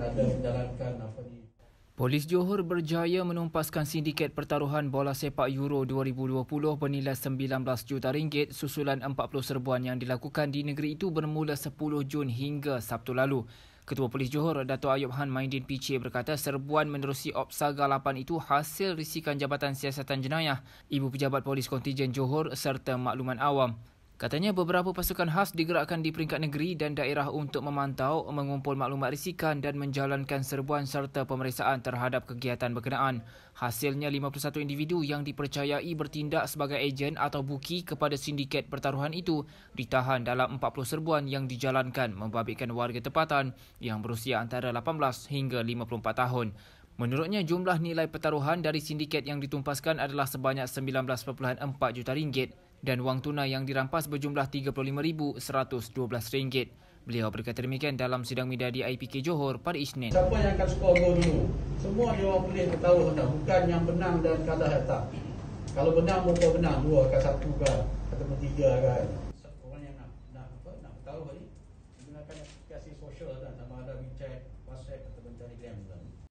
berada menjalankan apa ni. Polis Johor berjaya menumpaskan sindiket pertaruhan bola sepak Euro 2020 bernilai 19 juta ringgit susulan 40 serbuan yang dilakukan di negeri itu bermula 10 Jun hingga Sabtu lalu. Ketua Polis Johor Dato Ayub Han Maindin Piche berkata serbuan menerusi Opsaga 8 itu hasil risikan Jabatan Siasatan Jenayah, Ibu Pejabat Polis Kontijen Johor serta makluman awam. Katanya beberapa pasukan khas digerakkan di peringkat negeri dan daerah untuk memantau, mengumpul maklumat risikan dan menjalankan serbuan serta pemeriksaan terhadap kegiatan berkenaan. Hasilnya 51 individu yang dipercayai bertindak sebagai ejen atau buki kepada sindiket pertaruhan itu ditahan dalam 40 serbuan yang dijalankan membabitkan warga tempatan yang berusia antara 18 hingga 54 tahun. Menurutnya jumlah nilai pertaruhan dari sindiket yang ditumpaskan adalah sebanyak 19.4 juta ringgit dan wang tunai yang dirampas berjumlah RM35,112. Beliau berkata demikian dalam sidang media di IPK Johor pada Isnin. Siapa yang akan skor gol dulu? Semua dia orang boleh tahu anda. Bukan yang menang dan kalah tak. Kalau menang, muka menang. Dua ke satu ke. Atau tiga kan. Orang yang nak, nak, apa, nak tahu tadi. Gunakan aplikasi sosial dan lah. sama ada WeChat, WhatsApp atau mencari gram.